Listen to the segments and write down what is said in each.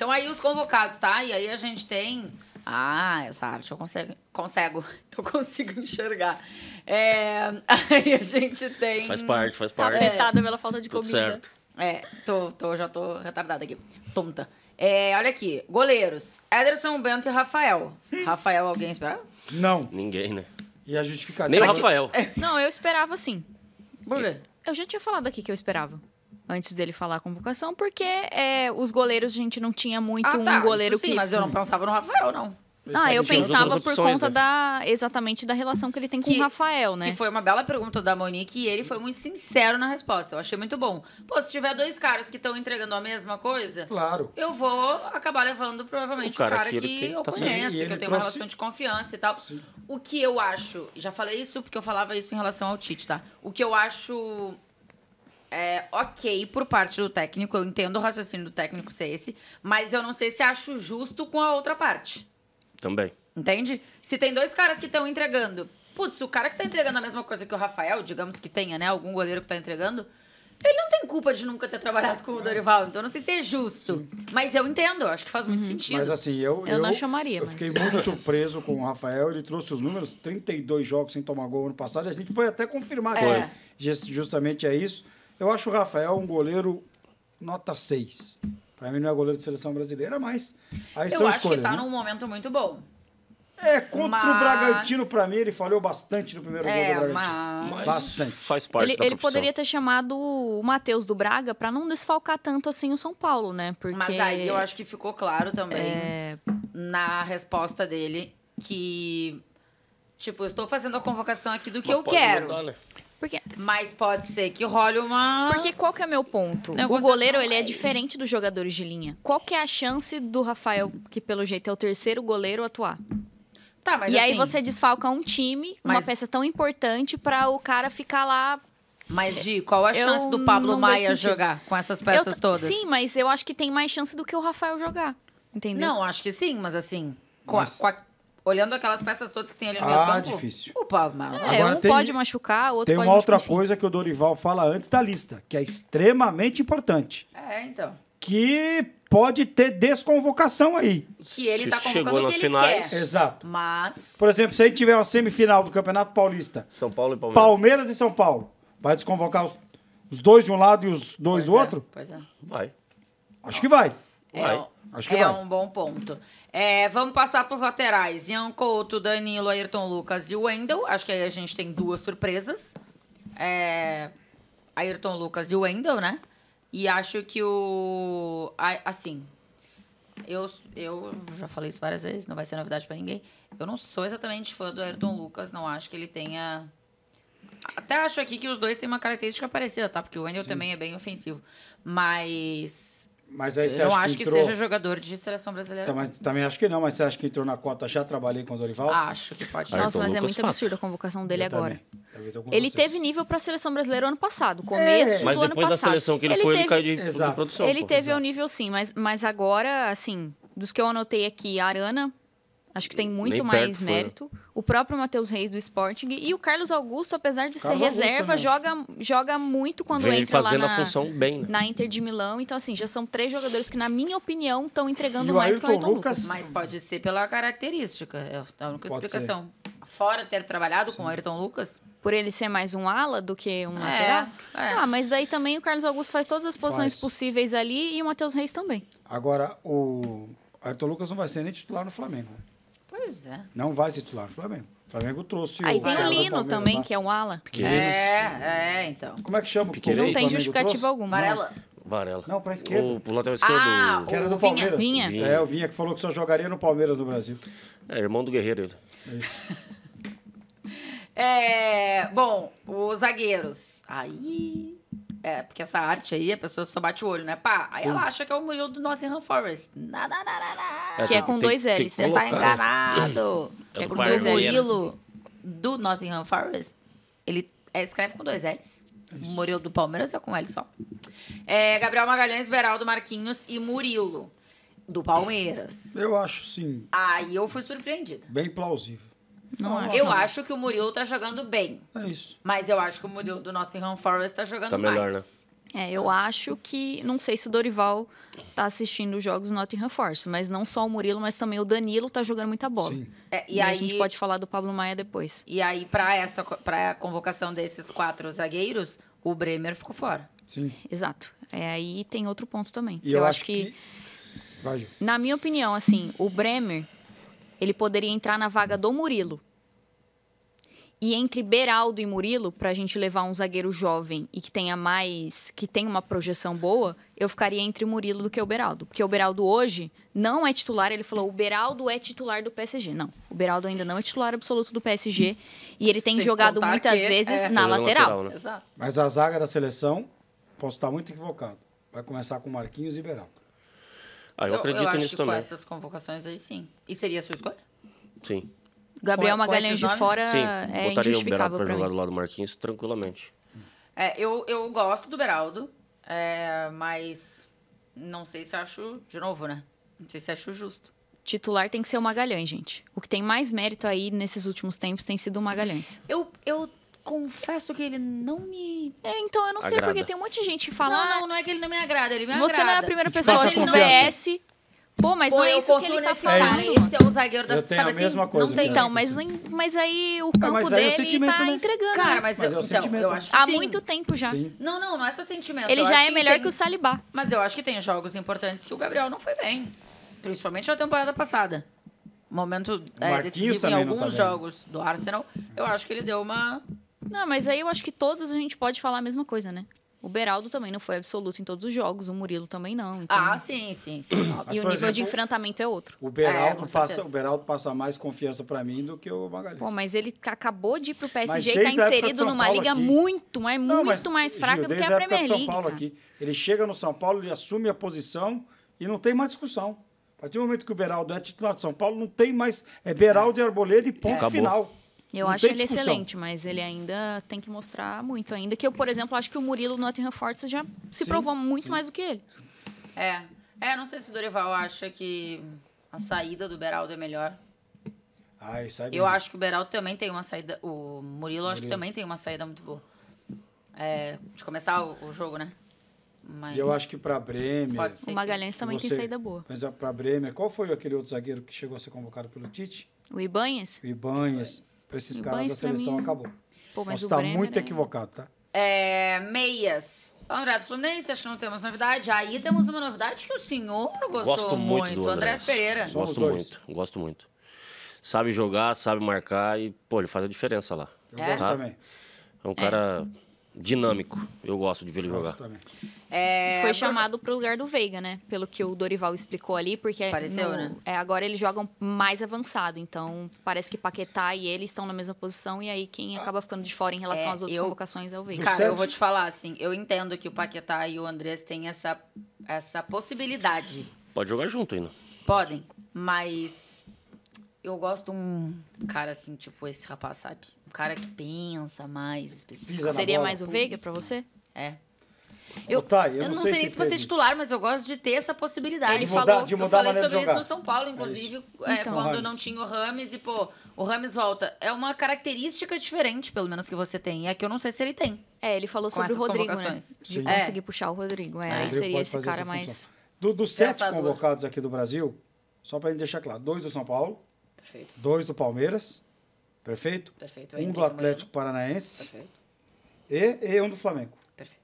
Então aí os convocados, tá? E aí a gente tem. Ah, essa arte eu consigo, consigo, eu consigo enxergar. É, aí a gente tem. Faz parte, faz parte. Tá é, pela falta de Tudo comida. Certo. É, tô, tô, já tô retardada aqui. Tonta. É, olha aqui, goleiros. Ederson, Bento e Rafael. Rafael, alguém esperava? Não. Ninguém, né? E a justificação. Nem o Rafael. Não, eu esperava sim. Por quê? Eu já tinha falado aqui que eu esperava antes dele falar a convocação, porque é, os goleiros a gente não tinha muito ah, um tá, goleiro sim, que. Mas eu não pensava no Rafael, não. Ah, eu pensava opções, por conta né? da exatamente da relação que ele tem com que, o Rafael, né? Que foi uma bela pergunta da Monique e ele foi muito sincero na resposta. Eu achei muito bom. Pô, se tiver dois caras que estão entregando a mesma coisa, claro. eu vou acabar levando provavelmente o cara, o cara que, que eu tá conheço, que eu tenho trouxe... uma relação de confiança e tal. Sim. O que eu acho, já falei isso porque eu falava isso em relação ao Tite, tá? O que eu acho é, ok por parte do técnico, eu entendo o raciocínio do técnico ser esse, mas eu não sei se acho justo com a outra parte. Também. Entende? Se tem dois caras que estão entregando, putz, o cara que tá entregando a mesma coisa que o Rafael, digamos que tenha, né? Algum goleiro que tá entregando, ele não tem culpa de nunca ter trabalhado com o Dorival, então não sei se é justo. Sim. Mas eu entendo, eu acho que faz muito uhum. sentido. Mas assim, eu. Eu, eu não chamaria, Eu mas... fiquei muito surpreso com o Rafael, ele trouxe os números: 32 jogos sem tomar gol ano passado, a gente foi até confirmar é. que é, justamente é isso. Eu acho o Rafael um goleiro nota 6. Para mim não é goleiro de seleção brasileira, mas aí eu são escolhas. Eu acho que está né? num momento muito bom. É, contra mas... o Bragantino, para mim, ele falhou bastante no primeiro é, gol do é, Bragantino. Mas... Bastante. Faz parte Ele, ele poderia ter chamado o Matheus do Braga para não desfalcar tanto assim o São Paulo, né? Porque... Mas aí eu acho que ficou claro também é... na resposta dele que, tipo, eu estou fazendo a convocação aqui do que mas eu quero. Mandar, né? Porque, Mas pode ser que role uma. Porque qual que é meu ponto? O é goleiro ele é diferente dos jogadores de linha. Qual que é a chance do Rafael, que pelo jeito é o terceiro goleiro, atuar? Tá, mas e assim, aí você desfalca um time, mas... uma peça tão importante para o cara ficar lá mas, Gi, qual a chance eu do Pablo Maia jogar com essas peças eu, todas? Sim, mas eu acho que tem mais chance do que o Rafael jogar. Entendeu? Não, acho que sim, mas assim. Com, a, com a, Olhando aquelas peças todas que tem ali no ah, meio campo. difícil. Opa, mas... é, Agora um tem- pode machucar, o outro Tem pode uma outra machucar, coisa que o Dorival fala antes da lista, que é extremamente importante, É, então. que pode ter desconvocação aí. Que ele Se tá convocando o nas ele finais. quer. Exato. Mas. Por exemplo, se a gente tiver uma semifinal do Campeonato Paulista, São Paulo e Palmeiras. Palmeiras e São Paulo, vai desconvocar os, os dois de um lado e os dois Pois do é, outro? Pois é. Vai. Acho que vai. É, Vai. Acho que é vai. um bom ponto. É, vamos passar para os laterais. Ian Couto, Danilo, Ayrton Lucas e Wendel. Acho que aí a gente tem duas surpresas. É, Ayrton Lucas e Wendel, né? E acho que o... Assim, eu, eu já falei isso várias vezes, não vai ser novidade para ninguém. Eu não sou exatamente fã do Ayrton Lucas, não acho que ele tenha... Até acho aqui que os dois têm uma característica parecida, tá? Porque o Wendel Sim. também é bem ofensivo. Mas mas aí você eu não acho que, entrou... que, seja jogador de seleção brasileira. Tá, mas, também acho que não, mas você acha que entrou na cota já trabalhei com o Dorival? Acho que pode. Ah, Nossa, então mas é Lucas é muito fato. absurdo a convocação dele eu agora. ele vocês. teve nível para a seleção brasileira ano passado, é. começo é. do mas ano passado. Mas depois da seleção que ele, ele foi, teve... ele caiu de, Exato. produção. Ele pô. teve o um nível sim, mas, mas agora, assim, dos que eu anotei aqui, a Arana Acho que tem muito Nem mais mérito. Foi. O próprio Matheus Reis do Sporting e o Carlos Augusto, apesar de Carlos ser Augusto, reserva, né? joga, joga muito quando Vem entra fazendo lá na, a função bem, né? na Inter de Milão. Então, assim, já são três jogadores que, na minha opinião, estão entregando e mais o que o Ayrton Lucas... Lucas. Mas pode ser pela característica. É a única pode explicação. Ser. Fora ter trabalhado Sim. com o Ayrton Lucas. Por ele ser mais um ala do que um é, lateral? É. Ah, mas daí também o Carlos Augusto faz todas as posições faz. possíveis ali e o Matheus Reis também. Agora, o Ayrton Lucas não vai ser nem titular no Flamengo. Pois é. Não vai ser titular no Flamengo. O Flamengo trouxe Aí o tem o Lino também, que é um ala. Piqueires. É, é, é, então. Como é que chama? Piqueires. Não é tem justificativa alguma. Né? varela Varela. Não, pra esquerda. O, pro lateral esquerdo. Ah, que era do Vinha, Palmeiras. Vinha. Vinha. É, o Vinha que falou que só jogaria no Palmeiras no Brasil. É, irmão do Guerreiro ele. É isso. é, bom, os zagueiros. Aí. É, porque essa arte aí, a pessoa só bate o olho, né? Pá, aí Sim. ela acha que é o Murilo do Nottingham Forest. Na, na, na, na, é, que é com tem, dois L's. Você né? tá enganado. que é, é com dois L's. Né? Murilo do Nottingham Forest, ele é, escreve com dois L's. É isso. Murilo do Palmeiras é com L só. É, Gabriel Magalhães, Beraldo Marquinhos e Murilo do Palmeiras. Eu acho, sim. Aí eu fui surpreendida. Bem plausível. Não, acho. Eu não. acho que o Murilo tá jogando bem. É isso. Mas eu acho que o Murilo do Nottingham Forest tá jogando tá melhor, mais. Né? É, eu acho que. Não sei se o Dorival tá assistindo os jogos do Nottingham Forest, mas não só o Murilo, mas também o Danilo tá jogando muita bola. Sim. É, e, e aí, a gente pode falar do Pablo Maia depois. E aí, para essa pra convocação desses quatro zagueiros, o Bremer ficou fora. Sim. Exato. É, aí tem outro ponto também. E eu, eu acho, acho que. que... Na minha opinião, assim, o Bremer ele poderia entrar na vaga do Murilo. E entre Beraldo e Murilo, para a gente levar um zagueiro jovem e que tenha mais, que tenha uma projeção boa, eu ficaria entre Murilo do que o Beraldo. Porque o Beraldo hoje não é titular. Ele falou: o Beraldo é titular do PSG. Não, o Beraldo ainda não é titular absoluto do PSG. E ele tem Sem jogado muitas vezes é... na é lateral. lateral né? Mas a zaga da seleção, posso estar muito equivocado, vai começar com Marquinhos e Beraldo. Ah, eu, eu acredito eu acho que também. com essas convocações aí, sim. E seria a sua escolha? Sim. Gabriel Magalhães de fora sim, é botaria o Beraldo para jogar do lado do Marquinhos tranquilamente. É, eu, eu gosto do Beraldo, é, mas não sei se acho, de novo, né? Não sei se acho justo titular tem que ser o Magalhães, gente. O que tem mais mérito aí nesses últimos tempos tem sido o Magalhães. Eu, eu confesso que ele não me. É, então eu não agrada. sei, porque tem um monte de gente que fala. Não, não, ah, não é que ele não me agrada, ele me agrada. Você não é a primeira pessoa que conhece. Pô, mas Pô, não é isso que ele tá falando. É Esse é o zagueiro da. Eu tenho sabe, a assim, mesma assim, coisa. Não tem, né? então, mas, mas aí o campo ah, aí é dele tá né? entregando. Cara, né? mas, mas é eu, é então, eu acho né? que Há sim. muito tempo já. Sim. Não, não, não é só sentimento. Ele eu já é que melhor tem... que o Salibá. Mas eu acho que tem jogos importantes que o Gabriel não foi bem. Principalmente na temporada passada. Momento é, decisivo em tá alguns tá jogos do Arsenal. Eu acho que ele deu uma não, mas aí eu acho que todos a gente pode falar a mesma coisa, né? O Beraldo também não foi absoluto em todos os jogos, o Murilo também não. Então... Ah, sim, sim, sim. Mas, e o nível exemplo, de enfrentamento é outro. O Beraldo, é, passa, o Beraldo passa mais confiança para mim do que o Magalhães. Pô, mas ele acabou de ir pro PSG e tá inserido numa Paulo liga aqui... muito, mas não, muito mas, mais fraca Gil, do que a, a Premier League. São Paulo aqui, ele chega no São Paulo, ele assume a posição e não tem mais discussão. A partir do momento que o Beraldo é titular de São Paulo, não tem mais. É Beraldo e Arboleda e ponto é. final. Eu não acho ele discussão. excelente, mas ele ainda tem que mostrar muito ainda. Que eu, por exemplo, acho que o Murilo no Nottingham Forest já se sim, provou muito sim. mais do que ele. É. É, não sei se o Dorival acha que a saída do Beraldo é melhor. Ah, ele sabe. Eu acho que o Beraldo também tem uma saída. O Murilo, Murilo. acho que também tem uma saída muito boa. É, de começar o, o jogo, né? Mas eu acho que para Bremer. O Magalhães que... também você, tem saída boa. Mas para Bremer, qual foi aquele outro zagueiro que chegou a ser convocado pelo Tite? O Ibanhas? O Ibanhas. Para esses caras, a seleção mim... acabou. Pô, mas está muito né? equivocado, tá? É, meias. André do Fluminense, acho que não temos novidade. Aí temos uma novidade que o senhor gostou Gosto muito. muito. Do André Pereira. Somos gosto dois. muito, gosto muito. Sabe jogar, sabe marcar e, pô, ele faz a diferença lá. Eu tá? gosto é? também. É um cara... É dinâmico. Eu gosto de ver ele jogar. É, foi chamado para o lugar do Veiga, né? Pelo que o Dorival explicou ali, porque Pareceu, no, né? é, agora eles jogam mais avançado. Então, parece que Paquetá e ele estão na mesma posição. E aí, quem acaba ficando de fora em relação é, às outras eu, convocações é o Veiga. Cara, eu vou te falar, assim, eu entendo que o Paquetá e o Andrés têm essa, essa possibilidade. Pode jogar junto ainda. Podem, mas eu gosto de um cara assim, tipo esse rapaz, sabe? Um cara que pensa mais específico. Pisa Seria mais o Veiga pra você? É. Eu, tá, eu, eu, não, sei, sei se, você é vai ser titular, mas eu gosto de ter essa possibilidade. Ele mudar, falou, de mudar eu falei sobre isso no São Paulo, é inclusive, é é, então, quando não tinha o Rames, e pô, o Rames volta. É uma característica diferente, pelo menos, que você tem. É que eu não sei se ele tem. É, ele falou sobre o Rodrigo, né? De é. conseguir puxar o Rodrigo. É, é. aí seria esse cara mais. Do, dos sete convocados aqui do Brasil, só pra gente deixar claro, dois do São Paulo, Perfeito. Dois do Palmeiras. Perfeito? Perfeito. Um do Atlético Paranaense. Perfeito. E, e um do Flamengo. Perfeito.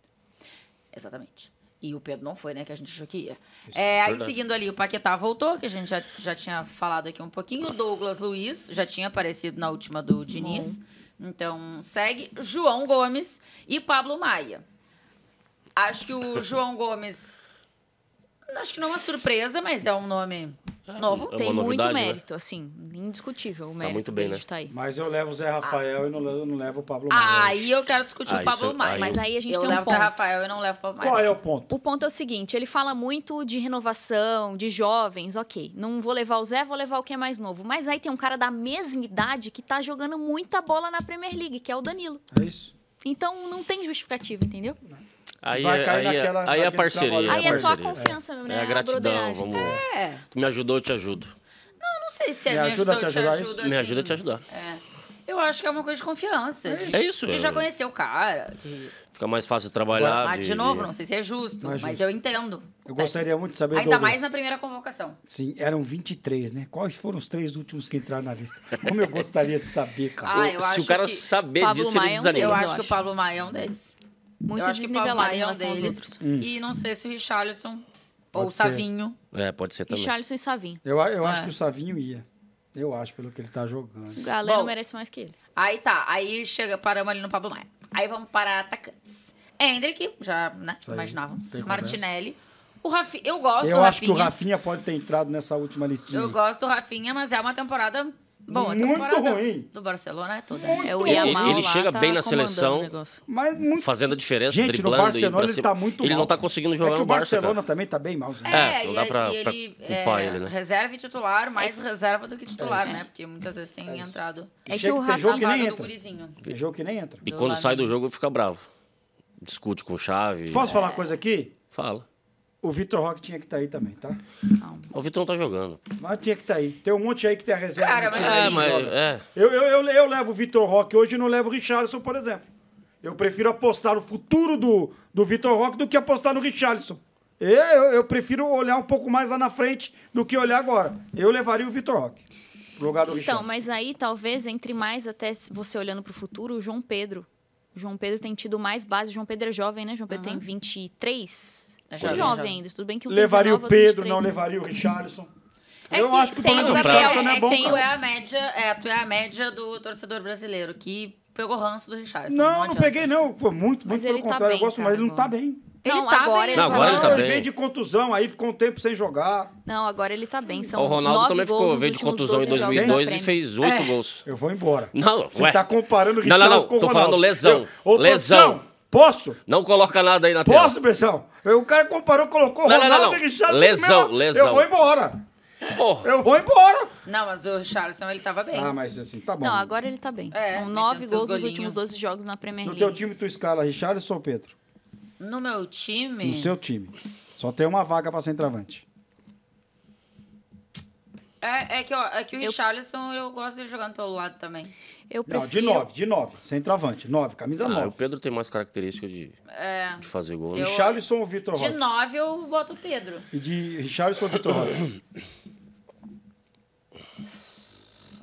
Exatamente. E o Pedro não foi, né? Que a gente achou que ia. Isso, é, aí, seguindo ali, o Paquetá voltou, que a gente já, já tinha falado aqui um pouquinho. O Douglas Luiz já tinha aparecido na última do Diniz. Bom. Então, segue João Gomes e Pablo Maia. Acho que o João Gomes Acho que não é uma surpresa, mas é um nome é, novo. É tem novidade, muito né? mérito, né? assim, indiscutível o tá mérito tá muito bem, né? tá aí. Mas eu levo o Zé Rafael ah. e não levo, não levo o Pablo Maia. Aí eu quero discutir ah, o Pablo é- Maia. Mas aí a gente eu tem um ponto. Eu levo o Zé Rafael e não levo o Pablo Maia. Qual é o ponto? O ponto é o seguinte, ele fala muito de renovação, de jovens, ok. Não vou levar o Zé, vou levar o que é mais novo. Mas aí tem um cara da mesma idade que tá jogando muita bola na Premier League, que é o Danilo. É isso. Então não tem justificativa, entendeu? Não. Aí, vai é- cair aí, é- naquela. Aí é parceria. Aí é só a confiança mesmo, é, né? É a gratidão. Vamos... É. Tu me ajudou, eu te ajudo. Não, não sei se é me, me ajuda, a te ajudar. Te ajuda, assim. Me ajuda a te ajudar. É. Eu acho que é uma coisa de confiança. É isso. É De já conhecer o cara. De... Fica mais fácil trabalhar. de, de novo, não sei se é justo, mas eu entendo. Eu gostaria tá. muito de saber. Ainda Douglas. mais na primeira convocação. Sim, eram 23, né? Quais foram os três últimos que entraram na lista? Como eu gostaria de saber, cara. Ah, eu se acho o cara saber Pablo disso, Maia ele desanima. Eu acho que o Pablo Maia é um deles muito desnivelado em relação deles. aos outros. Hum. E não sei se o Richarlison ou o Savinho. É, pode ser também. Richarlison e Savinho. Eu, eu é. acho que o Savinho ia. Eu acho, pelo que ele tá jogando. O Galeno merece mais que ele. Aí tá, aí chega, paramos ali no Pablo Maia. Aí vamos para atacantes. Hendrick, já né, imaginávamos. Martinelli. O Rafi... Eu gosto eu do Rafinha. Eu acho que o Rafinha pode ter entrado nessa última listinha. Eu gosto do Rafinha, mas é uma temporada Bom, muito ruim. Do Barcelona é toda. Né? é o Yamal ele, ele chega tá bem na seleção, mas hum, muito... fazendo a diferença, Gente, driblando. No Barcelona ele tá muito Ele mal. não está conseguindo jogar é que o Barcelona também está bem mal. É, é, não dá para culpar ele, né? Reserva e titular, mais é. reserva do que titular, é né? Porque muitas vezes tem é entrado. É que o Rafa que nem entra. Tem jogo que nem entra. E quando sai do jogo fica bravo. Discute com chave. Posso falar uma coisa aqui? Fala. O Vitor Roque tinha que estar tá aí também, tá? Não. O Vitor não tá jogando. Mas tinha que estar tá aí. Tem um monte aí que tem a reserva. Cara, mas, é, mas é. Eu, eu, eu, eu levo o Vitor Roque hoje e não levo o Richardson, por exemplo. Eu prefiro apostar no futuro do, do Vitor Roque do que apostar no Richardson. Eu, eu, prefiro olhar um pouco mais lá na frente do que olhar agora. Eu levaria o Vitor Roque. Lugar do então, mas aí talvez entre mais até você olhando para o futuro, o João Pedro. O João Pedro tem tido mais base. O João Pedro é jovem, né? O João Pedro uhum. tem 23, é jovem, jovem ainda. Tudo bem que o Levaria é o Pedro, não levaria o Richarlison. É eu acho que o tem o Gabriel é, é, é bom, tem, é a média, é, é, a média do torcedor brasileiro que pegou ranço do Richarlison. Não, não, não peguei não, Pô, muito, muito mas pelo tá contrário, tá bem, eu gosto, cara, mas ele não tá bem. Ele não, tá agora, bem, ele, agora tá ele tá bem. Ele veio de contusão, aí ficou um tempo sem jogar. Não, agora ele tá bem. São o Ronaldo também ficou, veio de contusão em 2002 e fez oito gols. Eu vou embora. Não, Você ué. tá comparando o Richarlison não, não, não, com o Ronaldo. Tô falando lesão. lesão. Posso? Não coloca nada aí na tela. Posso, Pressão? O cara comparou, colocou não, Ronaldo não, não, não. e Richarlison. Lesão, lesão. Eu vou embora. Porra. Eu vou embora. Não, mas o Charlson, ele tava bem. Ah, mas assim, tá bom. Não, agora ele tá bem. É, São nove gols nos últimos 12 jogos na Premier League. No teu time, tu escala Richarlison ou Pedro? No meu time? No seu time. Só tem uma vaga pra centroavante. É, é, que, ó, é que o Richarlison, eu gosto dele jogando pelo lado também. Eu prefiro... Não, de 9, de 9. Centroavante, 9, camisa 9. Ah, o Pedro tem mais característica de, é... de fazer gol. Né? Eu... Richarlison ou Vitor De 9 eu boto o Pedro. E de Richarlison ou Vitor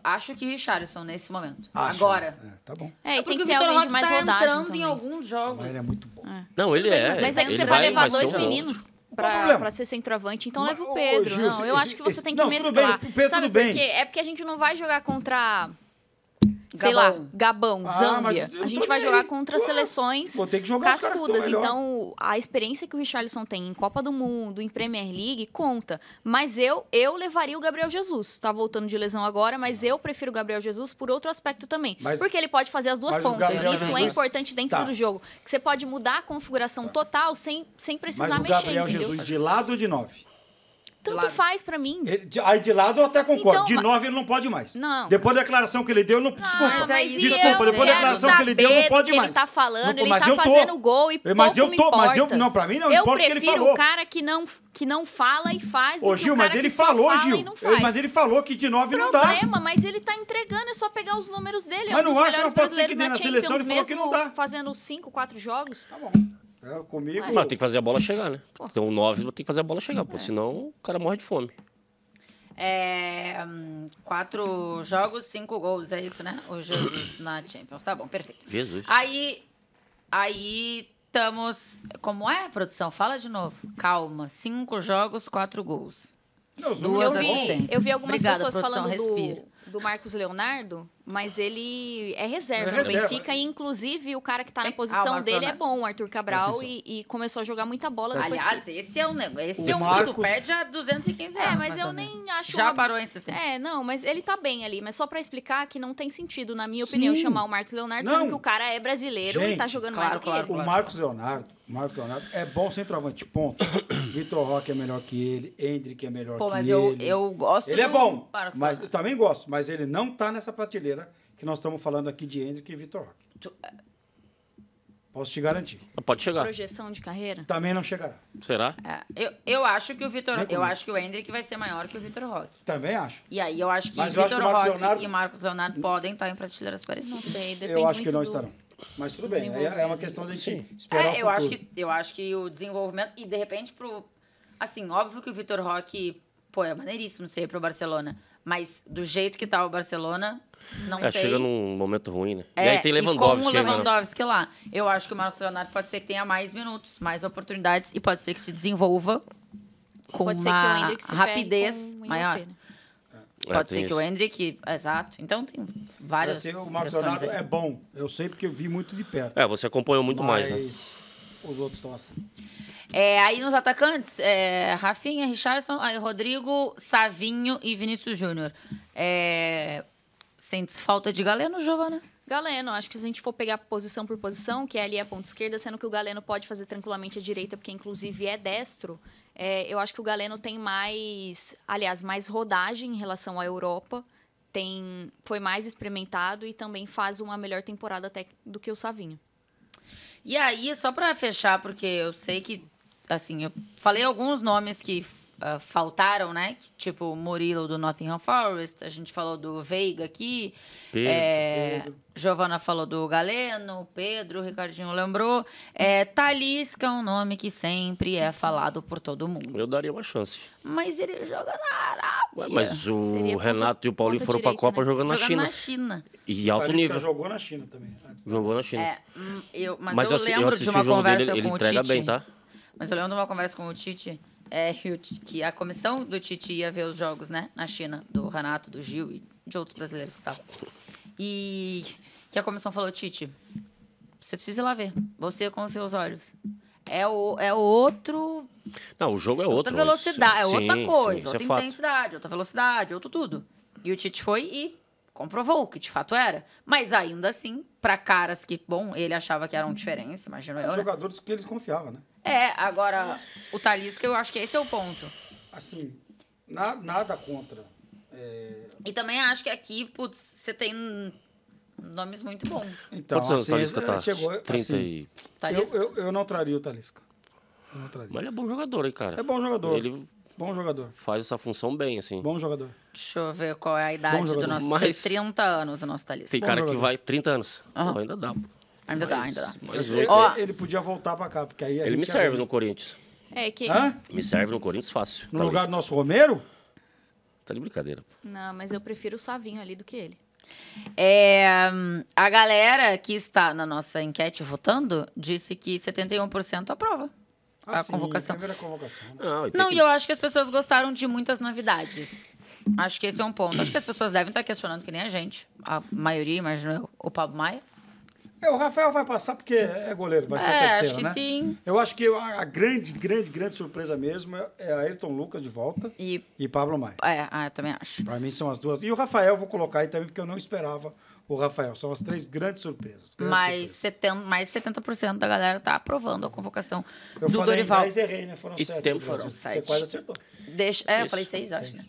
acho que Richarlison nesse momento. Acho, né? Agora. É, tá bom. É, e é tem que ter alguém de mais tá rodagem entrando também. em alguns jogos. Mas ele é muito bom. É. Não, ele é. Mas aí ele você vai, vai levar dois meninos para ser centroavante, então leva o Pedro. Ô, Gil, não, eu acho que você tem que não, mesclar. Bem, Pedro, Sabe por quê? É porque a gente não vai jogar contra sei lá, Gabão, ah, Zâmbia. A gente vai jogar contra Ué, seleções vou ter que jogar cascudas. Então, a experiência que o Richarlison tem em Copa do Mundo, em Premier League, conta. Mas eu, eu levaria o Gabriel Jesus. Tá voltando de lesão agora, mas eu prefiro o Gabriel Jesus por outro aspecto também. Mas, porque ele pode fazer as duas pontas. Isso é Jesus... é importante dentro tá. do jogo. Que você pode mudar a configuração tá. total sem, sem precisar mas o mexer. Gabriel entendeu? Jesus de lado ou de nove? Tanto faz para mim. Ele, de, aí de lado eu até concordo. Então, de nove ele não pode mais. Não. Depois da declaração que ele deu, não, não ah, desculpa. Mas desculpa, depois da declaração que ele deu, não pode mais. Ele tá falando, não, ele tá fazendo gol e mas eu tô, mas eu não, para mim não eu importa o que ele falou. Eu prefiro o cara que não que não fala e faz do Ô, Gil, mas ele falou, fala Gil. Mas ele falou que de nove não dá. Problema, mas ele tá entregando, é só pegar os números dele. Mas é não acho, que não pode ser que dê na seleção ele falou que não dá. Fazendo cinco, quatro jogos. Tá bom. É, comigo. Mas tem que fazer a bola chegar, né? Então, nove, tem que fazer a bola chegar, pô, é. senão o cara morre de fome. É, hum, quatro jogos, cinco gols, é isso, né? O Jesus na Champions. Tá bom, perfeito. Jesus. Aí, aí estamos. Como é, produção? Fala de novo. Calma. Cinco jogos, quatro gols. Duas eu vi, assistências. Eu vi algumas Obrigada, pessoas falando do, do Marcos Leonardo. Mas ele é, é reserva, é fica Benfica. E, inclusive, o cara que está na posição ah, dele é bom, o Arthur Cabral. E, e, começou a jogar muita bola. Aliás, que... esse é um negócio. Esse o é um Marcos... perde a 215 reais. É, mas eu nem acho... Já uma... parou em sistema. É, não, mas ele está bem ali. Mas só para explicar que não tem sentido, na minha Sim. opinião, chamar o Marcos Leonardo, não. sendo que o cara é brasileiro tá Gente, e está jogando claro, mais do claro, que ele. O Marcos Leonardo... Marcos Leonardo é bom centroavante, ponto. Vitor Roque é melhor que ele, Hendrick é melhor Pô, que ele. Pô, mas eu, eu gosto Ele é do... é bom, mas eu também gosto, mas ele não está nessa prateleira que nós estamos falando aqui de Hendrick e Vitor Roque. Tu... É. Posso te garantir. Pode chegar. Projeção de carreira? Também não chegará. Será? É, eu, eu acho que o Vitor. Eu acho que o Hendrick vai ser maior que o Vitor Roque. Também acho. E aí eu acho que Mas Vitor Roque Leonardo... e Marcos Leonardo podem estar em prateleiras parecidas. Não sei, depende. Eu acho que não do... estarão. Mas tudo bem, é, é uma questão de Sim. esperar. É, eu, acho que, eu acho que o desenvolvimento. E de repente, pro. Assim, óbvio que o Vitor Roque. Pô, é maneiríssimo ser pro Barcelona. Mas do jeito que tá o Barcelona, não é, sei. Chega num momento ruim, né? É, e aí tem Lewandowski. E com o Lewandowski é lá. Eu acho que o Marcos Leonardo pode ser que tenha mais minutos, mais oportunidades e pode ser que se desenvolva com pode uma rapidez com maior. É, pode ser que o Hendrick, exato. Então tem várias. Eu sei, o Marcos Leonardo aí. é bom. Eu sei porque eu vi muito de perto. É, você acompanhou muito Mas... mais, né? os outros estão assim? É, aí nos atacantes, é, Rafinha, Richardson, aí Rodrigo, Savinho e Vinícius Júnior. É, sentes falta de Galeno, Giovana? Galeno, acho que se a gente for pegar posição por posição, que é ali a ponta esquerda, sendo que o Galeno pode fazer tranquilamente a direita, porque inclusive é destro, é, eu acho que o Galeno tem mais, aliás, mais rodagem em relação à Europa, tem, foi mais experimentado e também faz uma melhor temporada até do que o Savinho. E aí, só para fechar, porque eu sei que, assim, eu falei alguns nomes que ah, faltaram, né? Tipo o Murilo do Nottingham Forest, a gente falou do Veiga aqui. Pedro, é, Pedro. Giovana falou do Galeno, Pedro, o Ricardinho lembrou. É, Talisca é um nome que sempre é falado por todo mundo. Eu daria uma chance. Mas ele joga na Arábia. Ué, mas o Seria Renato ponto, e o Paulinho foram para a né? Copa né? jogando, na China. na China. E alto nível. jogou na China também. Jogou na China. É, hum, eu, mas, mas, eu, eu lembro eu de uma conversa dele, com ele o Tite. Bem, tá? Mas eu lembro de uma conversa com o Tite é, que a comissão do Titi ia ver os jogos, né? Na China, do Renato, do Gil e de outros brasileiros que estavam. E que a comissão falou, Tite, você precisa ir lá ver. Você com os seus olhos. É, o, é outro. Não, o jogo é outro. Outra velocidade, é sim, outra coisa, sim, é outra é intensidade, fato. outra velocidade, outro tudo. E o Tite foi e comprovou que de fato era. Mas ainda assim, para caras que, bom, ele achava que eram diferença imagino é, eu. Né? Jogadores que ele confiava, né? É, agora, o Talisca, eu acho que esse é o ponto. Assim, na, nada contra. É... E também acho que aqui, putz, você tem nomes muito bons. Então, Quantos assim, Talisca tá? É, chegou, 30 assim, e... eu, eu, eu, não traria o Talisca. Mas ele é bom jogador, aí cara? É bom jogador. Ele Bom jogador. Faz essa função bem, assim. Bom jogador. Deixa eu ver qual é a idade do nosso. Mas... Tem 30 anos o nosso Thalys. Tem cara que vai 30 anos. Uhum. Pô, ainda dá. Ainda mas, dá, ainda dá. Mas ele, oh. ele podia voltar pra cá, porque aí. Ele me serve no Corinthians. É, que. Hã? Me serve no Corinthians fácil. No lugar do nosso Romero? Tá de brincadeira. Não, mas eu prefiro o Savinho ali do que ele. É, a galera que está na nossa enquete votando disse que 71% aprova. Assim, né? Ah, a sim, convocação. A convocação Não, e que... eu acho que as pessoas gostaram de muitas novidades. Acho que esse é um ponto. Acho que as pessoas devem estar questionando, que nem a gente. A maioria, imagino o Pablo Maia. É, o Rafael vai passar porque é goleiro, vai ser é, o terceiro, acho que né? sim. Eu acho que a grande, grande, grande surpresa mesmo é, é Ayrton Lucas de volta e, e Pablo Maia. É, ah, eu também acho. Para mim são as duas. E o Rafael eu vou colocar aí também, porque eu não esperava o Rafael. São as três grandes surpresas. Grandes mais, surpresas. 70, mais 70% da galera está aprovando a convocação eu do falei Dorival. Eu errei, né? Foram e sete. Foram sete. Você quase acertou. Deixa, é, Isso. eu falei seis, acho. Né?